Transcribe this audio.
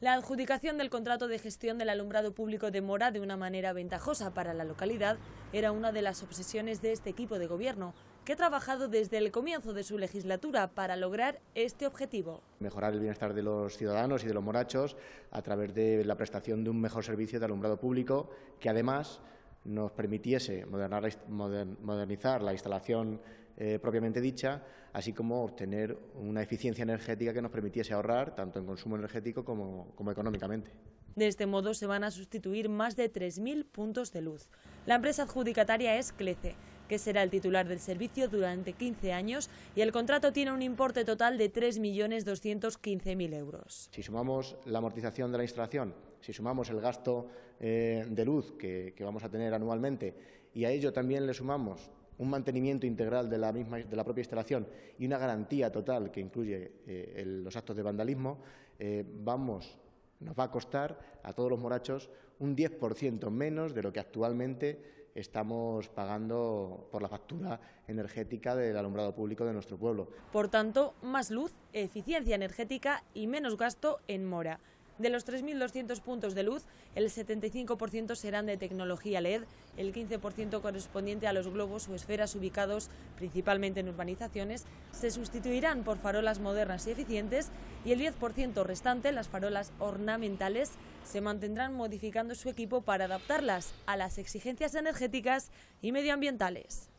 La adjudicación del contrato de gestión del alumbrado público de Mora de una manera ventajosa para la localidad era una de las obsesiones de este equipo de gobierno, que ha trabajado desde el comienzo de su legislatura para lograr este objetivo. Mejorar el bienestar de los ciudadanos y de los morachos a través de la prestación de un mejor servicio de alumbrado público, que además nos permitiese modernizar la instalación eh, propiamente dicha, así como obtener una eficiencia energética que nos permitiese ahorrar tanto en consumo energético como, como económicamente. De este modo se van a sustituir más de 3.000 puntos de luz. La empresa adjudicataria es CLECE, que será el titular del servicio durante 15 años y el contrato tiene un importe total de 3.215.000 euros. Si sumamos la amortización de la instalación, si sumamos el gasto eh, de luz que, vamos a tener anualmente y a ello también le sumamos un mantenimiento integral de la, misma, de la propia instalación y una garantía total que incluye eh, los actos de vandalismo, eh, vamos nos va a costar a todos los morachos un 10% menos de lo que actualmente estamos pagando por la factura energética del alumbrado público de nuestro pueblo. Por tanto, más luz, eficiencia energética y menos gasto en mora. De los 3.200 puntos de luz, el 75% serán de tecnología LED, el 15% correspondiente a los globos o esferas ubicados principalmente en urbanizaciones, se sustituirán por farolas modernas y eficientes y el 10% restante, las farolas ornamentales, se mantendrán modificando su equipo para adaptarlas a las exigencias energéticas y medioambientales.